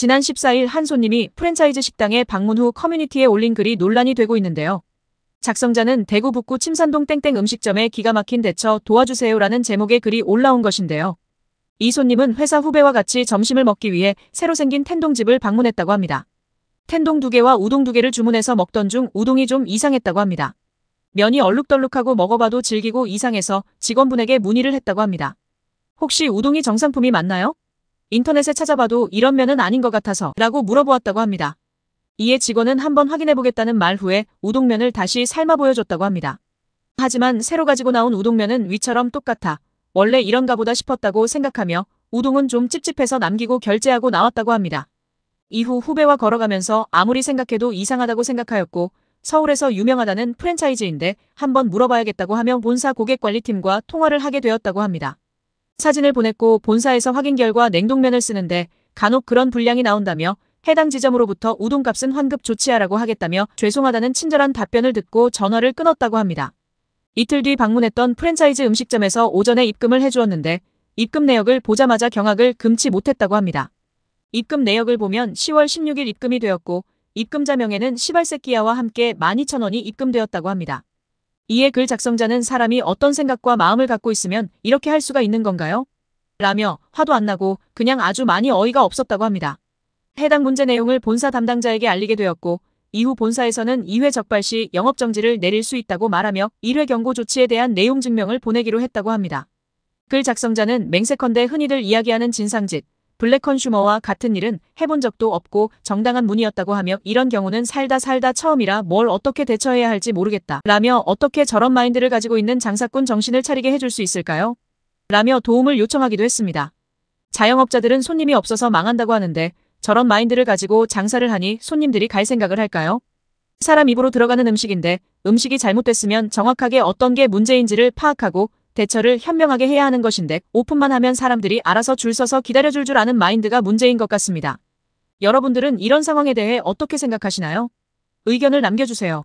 지난 14일 한 손님이 프랜차이즈 식당에 방문 후 커뮤니티에 올린 글이 논란이 되고 있는데요. 작성자는 대구 북구 침산동 땡땡 음식점에 기가 막힌 대처 도와주세요라는 제목의 글이 올라온 것인데요. 이 손님은 회사 후배와 같이 점심을 먹기 위해 새로 생긴 텐동집을 방문했다고 합니다. 텐동 두 개와 우동 두 개를 주문해서 먹던 중 우동이 좀 이상했다고 합니다. 면이 얼룩덜룩하고 먹어봐도 질기고 이상해서 직원분에게 문의를 했다고 합니다. 혹시 우동이 정상품이 맞나요? 인터넷에 찾아봐도 이런 면은 아닌 것 같아서 라고 물어보았다고 합니다. 이에 직원은 한번 확인해보겠다는 말 후에 우동면을 다시 삶아 보여줬다고 합니다. 하지만 새로 가지고 나온 우동면은 위처럼 똑같아 원래 이런가 보다 싶었다고 생각하며 우동은 좀 찝찝해서 남기고 결제하고 나왔다고 합니다. 이후 후배와 걸어가면서 아무리 생각해도 이상하다고 생각하였고 서울에서 유명하다는 프랜차이즈인데 한번 물어봐야겠다고 하며 본사 고객관리팀과 통화를 하게 되었다고 합니다. 사진을 보냈고 본사에서 확인 결과 냉동면을 쓰는데 간혹 그런 분량이 나온다며 해당 지점으로부터 우동값은 환급 조치하라고 하겠다며 죄송하다는 친절한 답변을 듣고 전화를 끊었다고 합니다. 이틀 뒤 방문했던 프랜차이즈 음식점에서 오전에 입금을 해주었는데 입금 내역을 보자마자 경악을 금치 못했다고 합니다. 입금 내역을 보면 10월 16일 입금이 되었고 입금자 명에는 시발세끼야와 함께 12,000원이 입금되었다고 합니다. 이에 글 작성자는 사람이 어떤 생각과 마음을 갖고 있으면 이렇게 할 수가 있는 건가요? 라며 화도 안 나고 그냥 아주 많이 어이가 없었다고 합니다. 해당 문제 내용을 본사 담당자에게 알리게 되었고 이후 본사에서는 2회 적발 시 영업정지를 내릴 수 있다고 말하며 1회 경고 조치에 대한 내용 증명을 보내기로 했다고 합니다. 글 작성자는 맹세컨대 흔히들 이야기하는 진상짓, 블랙 컨슈머와 같은 일은 해본 적도 없고 정당한 문의였다고 하며 이런 경우는 살다 살다 처음이라 뭘 어떻게 대처해야 할지 모르겠다. 라며 어떻게 저런 마인드를 가지고 있는 장사꾼 정신을 차리게 해줄 수 있을까요? 라며 도움을 요청하기도 했습니다. 자영업자들은 손님이 없어서 망한다고 하는데 저런 마인드를 가지고 장사를 하니 손님들이 갈 생각을 할까요? 사람 입으로 들어가는 음식인데 음식이 잘못됐으면 정확하게 어떤 게 문제인지를 파악하고 대처를 현명하게 해야 하는 것인데 오픈만 하면 사람들이 알아서 줄 서서 기다려줄 줄 아는 마인드가 문제인 것 같습니다. 여러분들은 이런 상황에 대해 어떻게 생각하시나요? 의견을 남겨주세요.